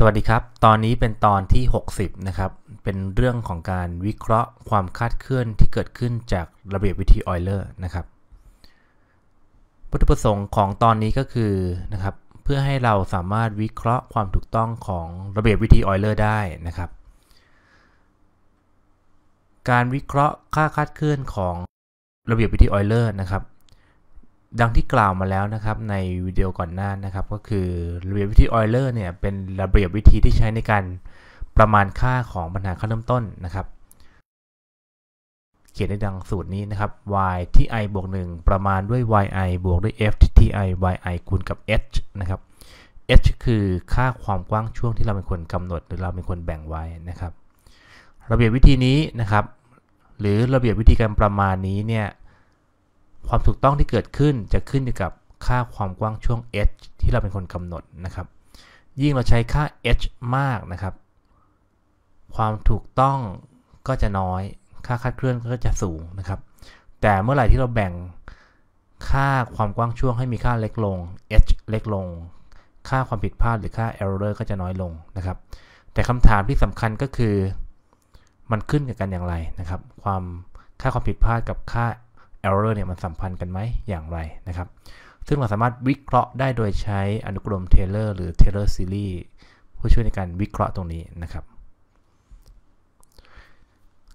สวัสดีครับ ตอนนี้เป็นตอนที่ 60นะครับ เป็นเรื่องของการวิเคราะห์ความคาดเคลื่อนที่เกิดขึ้นจากระเบียบวิธีออยเลอร์นะครับ วัตถุประสงค์ของตอนนี้ก็คือนะครับ เพื่อให้เราสามารถวิเคราะห์ความถูกต้องของระเบียบวิธีออยเลอร์ได้นะครับ การวิเคราะห์ค่าคาดเคลื่อนของระเบียบวิธีออยเลอร์นะครับดังที่กล่าวมาแล้วนะครับในวิดีโอก่อนหน้านะครับก็คือระเบียบวิธีออยเลอร์เนี่ยเป็นระเบียบวิธีที่ใช้ในการประมาณค่าของปัญหาขั้นเริ่มต้นนะครับ เขียนในดังสูตรนี้นะครับ y ที่ i บวก1ประมาณด้วย y i บวกด้วย f ที่ i y i คูณกับ h นะครับ h คือค่าความกว้างช่วงที่เราเป็นคนกำหนด หรือเราเป็นคนแบ่งไว้นะครับ ระเบียบวิธีนี้นะครับ หรือระเบียบวิธีการประมาณนี้เนี่ยความถูกต้องที่เกิดขึ้นจะขึ้นอยู่กับค่าความกว้างช่วง h ที่เราเป็นคนกำหนดนะครับ ยิ่งเราใช้ค่า h มากนะครับ ความถูกต้องก็จะน้อย ค่าคาดเคลื่อนก็จะสูงนะครับ แต่เมื่อไหร่ที่เราแบ่งค่าความกว้างช่วงให้มีค่าเล็กลง h เล็กลง ค่าความผิดพลาดหรือค่า error ก็จะน้อยลงนะครับ แต่คำถามที่สำคัญก็คือ มันขึ้นกับกันอย่างไรนะครับ ความค่าความผิดพลาดกับค่า error เนี่ยมันสัมพันธ์กันไหมอย่างไรนะครับ ซึ่งเราสามารถวิเคราะห์ได้โดยใช้อนุกรม Taylor หรือ Taylor series ผู้ช่วยในการวิเคราะห์ตรงนี้นะครับ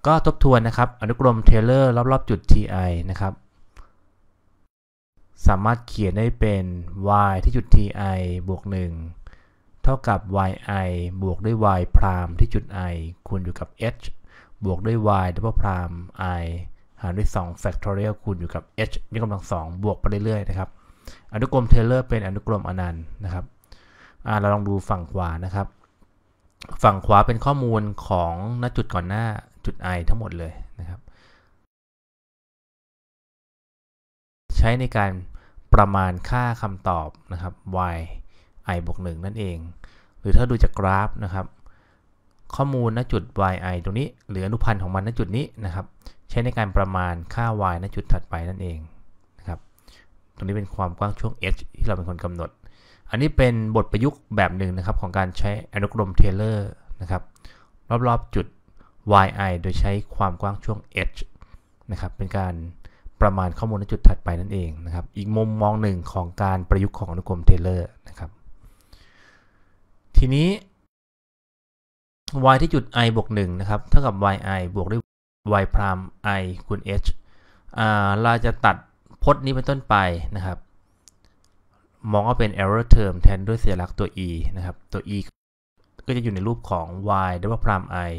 ก็ทบทวนนะครับ อนุกรม Taylor รอบๆจุด ti นะครับ สามารถเขียนได้เป็น y ที่จุด ti บวก 1 เท่ากับ yi บวกด้วย y พรามที่จุด i คูณอยู่กับ h บวกด้วย y ดับเบิลพราม i หารด้วย2 factorial คูณอยู่กับ h ยกกำลัง2บวกไปเรื่อย ๆ นะครับ อนุกรมเทเลอร์เป็นอนุกรมอนันต์นะครับ เราลองดูฝั่งขวานะครับ ฝั่งขวาเป็นข้อมูลของณจุดก่อนหน้าจุด i ทั้งหมดเลยนะครับ ใช้ในการประมาณค่าคำตอบนะครับ y i บวก1นั่นเอง หรือถ้าดูจากกราฟนะครับข้อมูลณจุด yi ตรงนี้หรืออนุพันธ์ของมันณจุดนี้นะครับใช้ในการประมาณค่า y ณจุดถัดไปนั่นเองนะครับตรงนี้เป็นความกว้างช่วง h ที่เราเป็นคนกำหนด อันนี้เป็นบทประยุกต์แบบหนึ่งนะครับของการใช้อนุกรมเทเลอร์นะครับรอบๆจุด yi โดยใช้ความกว้างช่วง h นะครับเป็นการประมาณข้อมูลณจุดถัดไปนั่นเองนะครับอีกมุมมองหนึ่งของการประยุกต์ของอนุกรมเทเลอร์นะครับทีนี้ y ที่จุด i บวก1นะครับ เท่ากับ y i บวกด้วย y พราม i คูณ h เราจะตัดพจน์นี้เป็นต้นไปนะครับ มองว่าเป็น error term แทนด้วยสัญลักษณ์ตัว e นะครับ ตัว e ก็จะอยู่ในรูปของ y ด้วยบิลพราม i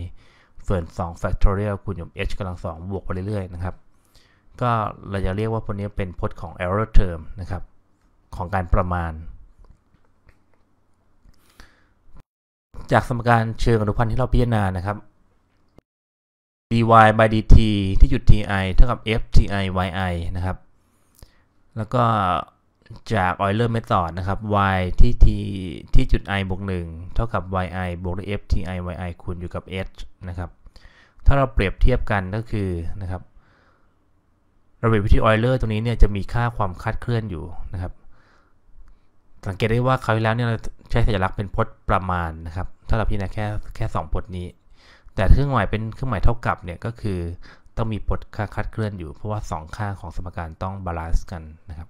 ส่วน2 factorial คูณกับ h กำลัง 2 บวกไปเรื่อยๆนะครับ ก็เราจะเรียกว่าพจน์นี้เป็นพจน์ของ error term นะครับ ของการประมาณจากสมการเชิงอนุพันธ์ที่เราพิจารณานะครับ dy by dt ที่จุด ti เท่ากับ f ti yi นะครับ แล้วก็จาก Euler method นะครับ y ที่ t ที่จุด i บวก1 เท่ากับ yi บวกด้วย f ti yi คูณอยู่กับ h นะครับ ถ้าเราเปรียบเทียบกันก็คือนะครับ ระเบียบวิธี Euler ตรงนี้เนี่ยจะมีค่าความคาดเคลื่อนอยู่นะครับ สังเกตได้ว่าคราวที่แล้วเนี่ยใช้สัญลักษณ์เป็นพจน์ประมาณนะครับถ้าเราพิจารณาแค่แค่สองบทน์นี้ แต่เครื่องหมายเป็นเครื่องหมายเท่ากับเนี่ยก็คือต้องมีบทค่าคัดเคลื่อนอยู่ เพราะว่า 2 ค่าของสมการต้องบาลานซ์กันนะครับ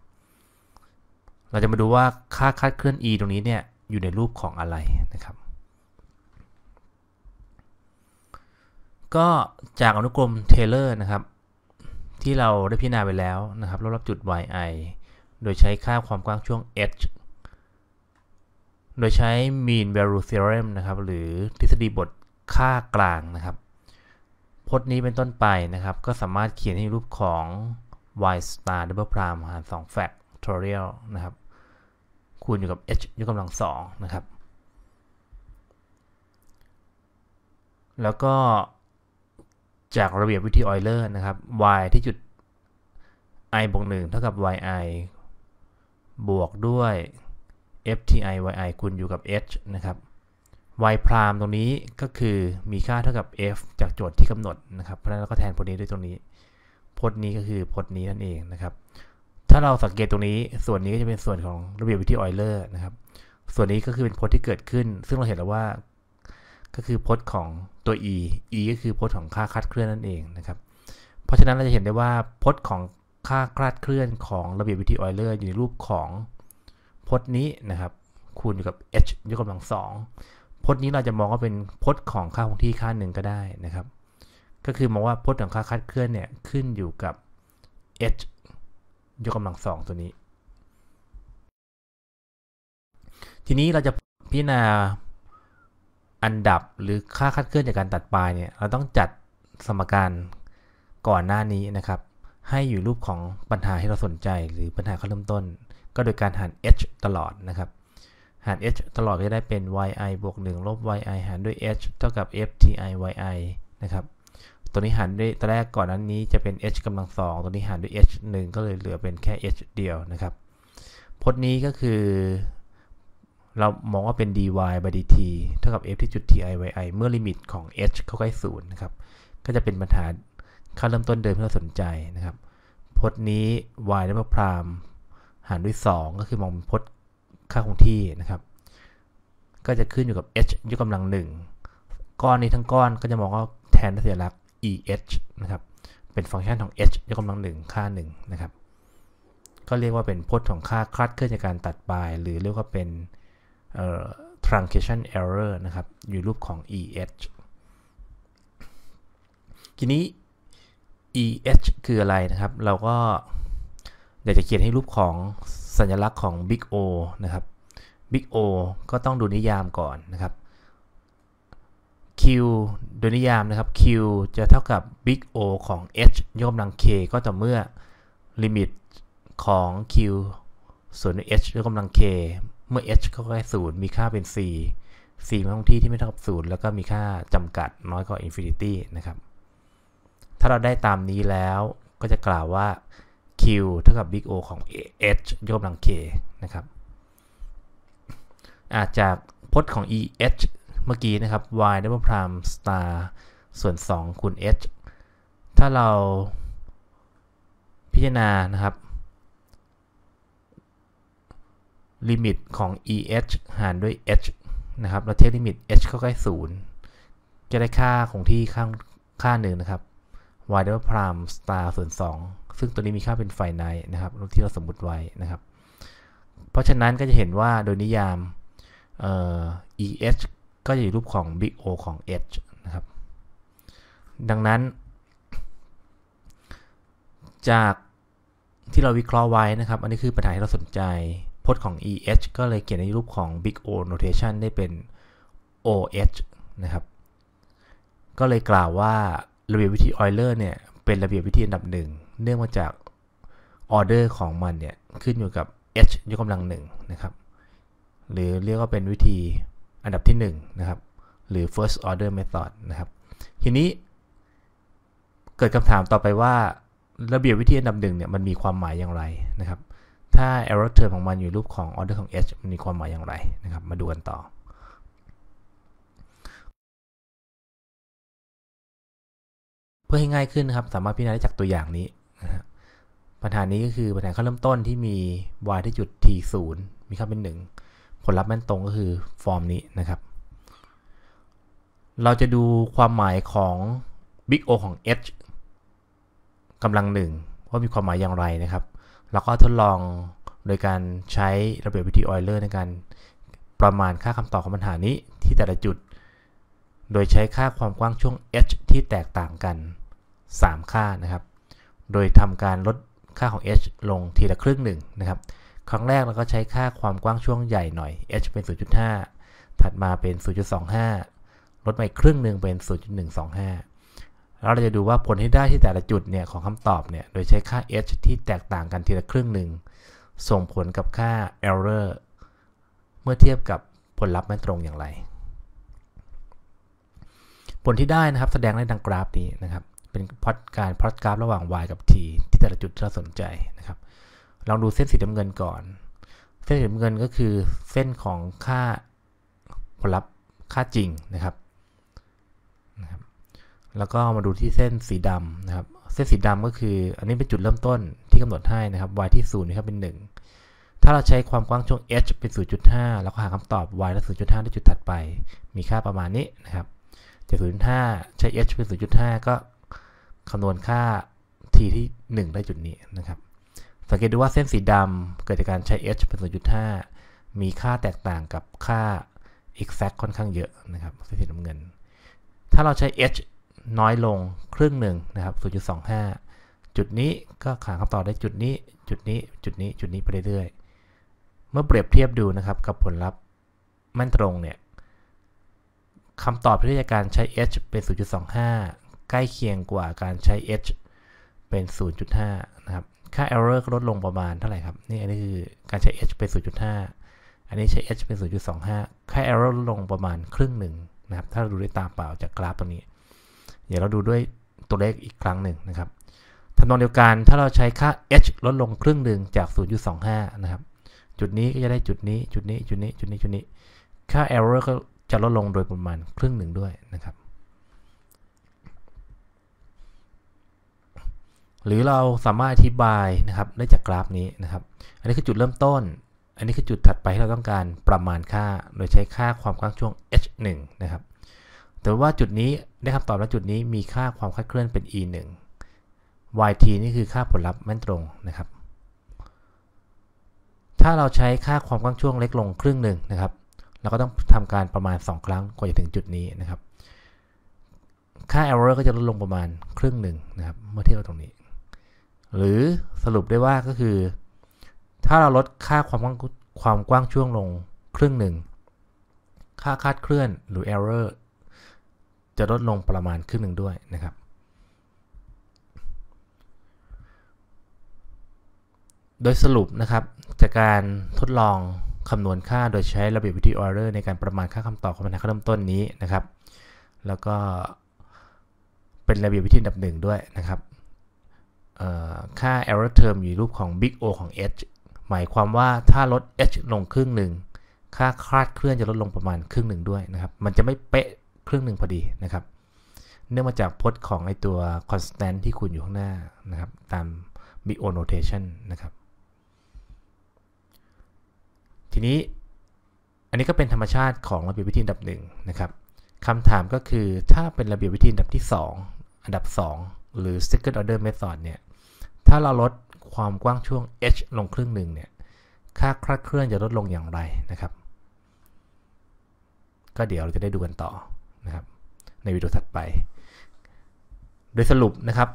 เราจะมาดูว่าค่าคัดเคลื่อน e ตรงนี้เนี่ยอยู่ในรูปของอะไรนะครับ ก็จากอนุกรมเทเลอร์นะครับที่เราได้พิจารณาไปแล้วนะครับรอบจุด yi โดยใช้ค่าความกว้างช่วง h โดยใช้ mean value theorem นะครับ หรือทฤษฎีบทค่ากลางนะครับ พจน์นี้เป็นต้นไปนะครับ ก็สามารถเขียนในรูปของ y star double prime หาร2 factorial นะครับ คูณอยู่กับ h ยกกำลังสองนะครับ แล้วก็จากระเบียบวิธีออยเลอร์นะครับ y ที่จุด i บวก1เท่ากับ yi บวกด้วย fti yi คุณอยู่กับ h นะครับ y พรามตรงนี้ก็คือมีค่าเท่ากับ f จากโจทย์ที่กำหนดนะครับ เพราะฉะนั้นเราก็แทนพจน์นี้ด้วยตรงนี้ พจน์นี้ก็คือพจน์นี้นั่นเองนะครับ ถ้าเราสังเกตตรงนี้ ส่วนนี้ก็จะเป็นส่วนของระเบียบวิธีออยเลอร์นะครับ ส่วนนี้ก็คือเป็นพจน์ที่เกิดขึ้น ซึ่งเราเห็นแล้วว่า ก็คือพจน์ของตัว e e ก็คือพจน์ของค่าคลาดเคลื่อนนั่นเองนะครับ เพราะฉะนั้นเราจะเห็นได้ว่า พจน์ของค่าคลาดเคลื่อนของระเบียบวิธีออยเลอร์อยู่ในรูปของพจน์นี้นะครับ คูณอยู่กับ h ยกกำลังสองพจน์นี้เราจะมองว่าเป็นพจน์ของค่าคงที่ค่าหนึ่งก็ได้นะครับ ก็คือมองว่าพจน์ของค่าคัดเคลื่อนเนี่ยขึ้นอยู่กับ h ยกกำลังสองตัวนี้ ทีนี้เราจะพิจารณาอันดับหรือค่าคัดเคลื่อนจากการตัดปลายเนี่ยเราต้องจัดสมการก่อนหน้านี้นะครับให้อยู่รูปของปัญหาที่เราสนใจหรือปัญหาั้นเริ่มต้นก็โดยการหาร h ตลอดนะครับหาร h ตลอดก็จะได้เป็น yi บวก1ลบ yi หารด้วย h เท่ากับ fti yi นะครับตัวนี้หารด้วยตัวแรกก่อนนั้นนี้จะเป็น h กำลังสองตัวนี้หารด้วย h 1 ก็เลยเหลือเป็นแค่ h เดียวนะครับพจน์นี้ก็คือ เรามองว่าเป็น dy by dt เท่ากับ f ที่จุด ti yi เมื่อลิมิตของ h เข้าใกล้ศูนย์นะครับก็จะเป็นปัญหาค่าเริ่มต้นเดิมที่เราสนใจนะครับ พจน์นี้ y ได้มาพรามหารด้วย2ก็คือมองเป็นพจน์ค่าคงที่นะครับ ก็จะขึ้นอยู่กับ h ยกกำลังหนึ่งก้อนนี้ทั้งก้อนก็จะมองว่าแทนด้วยสัญลักษณ์ e h นะครับ เป็นฟังก์ชันของ h ยกกำลังหนึ่งค่า1นะครับ ก็เรียกว่าเป็นพจน์ของค่าคลาดเคลื่อนจากการตัดปลายหรือเรียกว่าเป็น truncation error นะครับ อยู่รูปของ eh ทีนี้ EH คืออะไรนะครับ เราก็เดี๋ยวจะเขียนให้รูปของสัญลักษณ์ของ Big O นะครับ Big O ก็ต้องดูนิยามก่อนนะครับ Q โดยนิยามนะครับ Q จะเท่ากับ Big O ของ H ยกกำลัง K ก็ต่อเมื่อลิมิตของ Q ส่วน H ยกกำลัง K เมื่อ H เข้าใกล้ศูนย์มีค่าเป็น c 4เป็นท้องที่ที่ไม่เท่ากับศูนย์แล้วก็มีค่าจำกัดน้อยกว่าอินฟินิตี้นะครับถ้าเราได้ตามนี้แล้ว ก็จะกล่าวว่า Q เท่ากับ Big O ของ H ยกกำลัง K นะครับอาจจากพจน์ของ EH เมื่อกี้นะครับ y double prime star ส่วน2คูณ h ถ้าเราพิจารณา นะครับ ลิมิตของ e h หารด้วย h นะครับ เราเทลิมิต h เข้าใกล้ 0 จะได้ค่าคงที่ข้างค่าหนึ่งนะครับ w i d e r prime star ส่วน2ซึ่งตัวนี้มีค่าเป็นไฟไนนะครับ ที่เราสมมติไว้ นะครับ เพราะฉะนั้นก็จะเห็นว่าโดยนิยามเ eh ก็จะอยู่รูปของ big O ของ h นะครับ ดังนั้น จากที่เราวิเคราะห์ไว้นะครับ อันนี้คือ ปัญหา ที่เราสนใจ พจน์ของ eh ก็เลย เขียน ในรูปของ big O notation ได้เป็น oh นะครับ ก็เลยกล่าวว่าระเบียบวิธีออยเลอร์เนี่ยเป็นระเบียบวิธีอันดับหนึ่งเนื่องมาจากออเดอร์ของมันเนี่ยขึ้นอยู่กับ h ยกกำลังหนึ่งนะครับหรือเรียกว่าเป็นวิธีอันดับที่1นะครับหรือ first order method นะครับทีนี้เกิดคำถามต่อไปว่า ระเบียบวิธีอันดับหนึ่งเนี่ยมันมีความหมายอย่างไรนะครับถ้า error term ของมันอยู่รูปของ order ของ h มันมีความหมายอย่างไรนะครับมาดูกันต่อพื่อให้ง่ายขึ้นนะครับสามารถพิจารณาได้จากตัวอย่างนี้นะปัญหานี้ก็คือปัญหาข้อเริ่มต้นที่มี y ที่จุด t 0มีค่าเป็น 1 ผลลัพธ์แม่นตรงก็คือ ฟอร์มนี้นะครับ เราจะดูความหมายของ big O ของ h กำลังหนึ่งว่ามีความหมายอย่างไรนะครับเราก็ทดลองโดยการใช้ระเบียบวิธีออยเลอร์ในการประมาณค่าคำตอบของปัญหานี้ที่แต่ละจุด โดยใช้ค่าความกว้างช่วง h ที่แตกต่างกัน3 ค่านะครับ โดยทำการลดค่าของ h ลงทีละครึ่งหนึ่งนะครับ ครั้งแรกเราก็ ใช้ค่าความ กว้างช่วงใหญ่หน่อย h เป็น 0.5 ถัดมาเป็น 0.25 ลดไปครึ่งหนึ่งเป็น 0.125 แล้ว เราจะดูว่าผลที่ได้ที่แต่ละจุด เนี่ย ของคำตอบ เนี่ย โดยใช้ค่า h ที่แตกต่างกันทีละครึ่งหนึ่ง ส่งผลกับค่า error เมื่อเทียบกับผลลัพธ์ม่นตรงอย่างไร ผลที่ได้นะครับแสดงในดังกราฟนี้นะครับเป็นพอดการพอดกราฟระหว่าง y กับ t ที่แต่ละจุดที่เราสนใจนะครับลองดูเส้นสีน้ำเงินก่อน เส้นสีน้ำเงินก็คือเส้นของค่าผลลัพธ์ค่าจริงนะครับนะครับแล้วก็มาดูที่เส้นสีดำนะครับเส้นสีดำก็คืออันนี้เป็นจุดเริ่มต้นที่กำหนดให้นะครับ y ที่0นะครับเป็น1 ถ้าเราใช้ความกว้างช่วง h เป็น0.5แล้วก็หาคำตอบ y และ0.5ด้วยจุดถัดไป มีค่าประมาณนี้นะครับจาก0.5ใช้ h เป็น0.5ก็คำนวณค่า t ที่ 1 ได้จุดนี้นะครับ สังเกตดูว่าเส้นสีดำเกิดจากการใช้ h เป็น 0.5 มีค่าแตกต่างกับค่า exact ค่อนข้างเยอะนะครับเส้นสีน้ำเงิน ถ้าเราใช้ h น้อยลงครึ่งหนึ่งนะครับ0.25จุดนี้ก็หาคำตอบได้จุดนี้จุดนี้จุดนี้จุดนี้ไปเรื่อย ๆ เมื่อเปรียบเทียบดูนะครับกับผลลัพธ์มั่นตรงเนี่ยคำตอบที่ได้จากการใช้ h เป็น0.25ใกล้เคียงกว่าการใช้ edge เป็น 0.5 นะครับ ค่า error ก็ลดลงประมาณเท่าไหร่ครับ นี่อันนี้คือการใช้ edge เป็น 0.5 อันนี้ใช้ edge เป็น0.25ค่า error ลดลงประมาณครึ่งหนึ่งนะครับ ถ้าเราดูด้วยตาเปล่าจากกราฟตรงนี้ เดี๋ยวเราดูด้วยตัวเลขอีกครั้งหนึ่งนะครับ ทำนองเดียวกัน ถ้าเราใช้ค่า h ลดลงครึ่งหนึ่งจาก 0.25 นะครับ จุดนี้ก็จะได้จุดนี้ จุดนี้ จุดนี้ จุดนี้ จุดนี้ ค่า error ก็จะลดลงโดยประมาณครึ่งหนึ่งด้วยนะครับหรือเราสามารถอธิบายนะครับได้จากกราฟนี้นะครับ อันนี้คือจุดเริ่มต้น อันนี้คือจุดถัดไปที่เราต้องการประมาณค่า โดยใช้ค่าความคว้างช่วง h1 นะครับแต่ว่าจุดนี้ได้คำตอบแล้วจุดนี้มีค่าความคลาดเคลื่อนเป็น e1 yt นี่คือค่าผลลัพธ์แม่นตรงนะครับ ถ้าเราใช้ค่าความกว้างช่วงเล็กลงครึ่งหนึ่งนะครับ เราก็ต้องทำการประมาณ 2 ครั้งกว่าจะถึงจุดนี้นะครับ ค่า error ก็จะลดลงประมาณครึ่งหนึ่งนะครับเมื่อเทียบกับตรงนี้หรือสรุปได้ว่าก็คือถ้าเราลดค่าความกว้างความกว้างช่วงลงครึ่งหนึ่งค่าคาดเคลื่อนหรือ error จะลดลงประมาณครึ่งหนึ่งด้วยนะครับ โดยสรุปนะครับจากการทดลองคำนวณค่าโดยใช้ระเบียบวิธีเ r อร์ในการประมาณค่าคำตอบของปัญหาเริ่มต้นนี้นะครับ แล้วก็เป็นระเบียบวิธีดับหนึ่งด้วยนะครับค่า error term อยู่รูปของ big O ของ h หมายความว่าถ้าลด h ลงครึ่งหนึ่ง ค่าคลาดเคลื่อนจะลดลงประมาณครึ่งหนึ่งด้วยนะครับมันจะไม่เป๊ะครึ่งหนึ่งพอดีนะครับเนื่องมาจากพจน์ของไอตัว constant ที่คุณอยู่ข้างหน้านะครับตาม big O notation นะครับ ทีนี้อันนี้ก็เป็นธรรมชาติของระเบียบวิธีอันดับหนึ่งนะครับคำถามก็คือถ้าเป็นระเบียบวิธีอันดับที่ 2 อันดับ 2หรือ second order method เนี่ย ถ้าเราลดความกว้างช่วง h ลงครึ่งหนึ่งเนี่ย ค่าคลาดเคลื่อนจะลดลงอย่างไรนะครับ ก็เดี๋ยวเราจะได้ดูกันต่อนะครับ ในวิดีโอถัดไป โดยสรุปนะครับ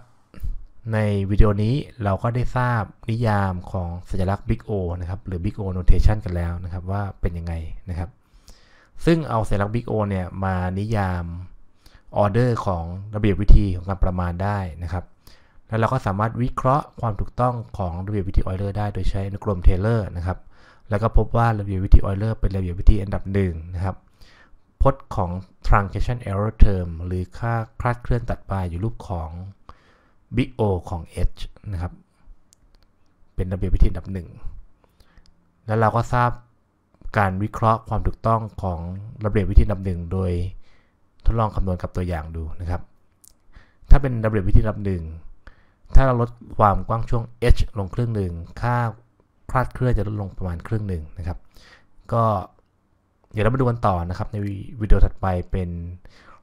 ในวิดีโอนี้เราก็ได้ทราบนิยามของสัญลักษณ์ Big O นะครับหรือ Big O Notation กันแล้วนะครับ ว่าเป็นยังไงนะครับ ซึ่งเอาสัญลักษณ์ Big O เนี่ยมานิยามออเดอร์ของระเบียบวิธีของการประมาณได้นะครับแล้วเราก็สามารถวิเคราะห์ความถูกต้องของระเบียบวิธีออเดอร์ได้โดยใช้นกรมเทเลอร์นะครับแล้วก็พบว่าระเบียบวิธีออเดอร์เป็นระเบียบวิธีอันดับหนึ่งนะครับพจน์ของ truncation error term หรือค่าคลาดเคลื่อนตัดปลายอยู่รูปของ big O ของ h นะครับเป็นระเบียบวิธีอันดับหนึ่งแล้วเราก็ทราบการวิเคราะห์ความถูกต้องของระเบียบวิธีอันดับหนึ่งโดยทดลองคำนวณกับตัวอย่างดูนะครับ ถ้าเป็น w วิธีรับหนึ่งถ้าเราลดความกว้างช่วง h ลงครึ่งหนึ่ง ค่าคลาดเคลื่อนจะลดลงประมาณครึ่งหนึ่งนะครับ ก็เดี๋ยวเรามาดูกันต่อนะครับ ในวิดีโอถัดไปเป็น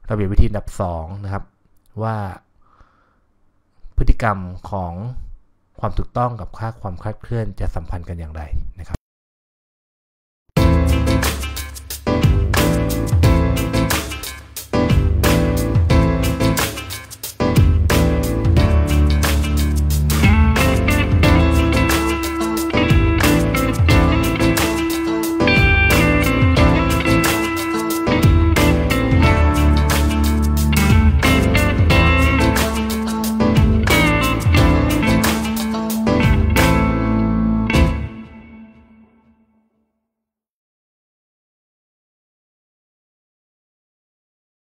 ระเบียบวิธีดับ2นะครับ ว่า พฤติกรรมของความถูกต้องกับค่าความคลาดเคลื่อน จะสัมพันธ์กันอย่างไรนะครับ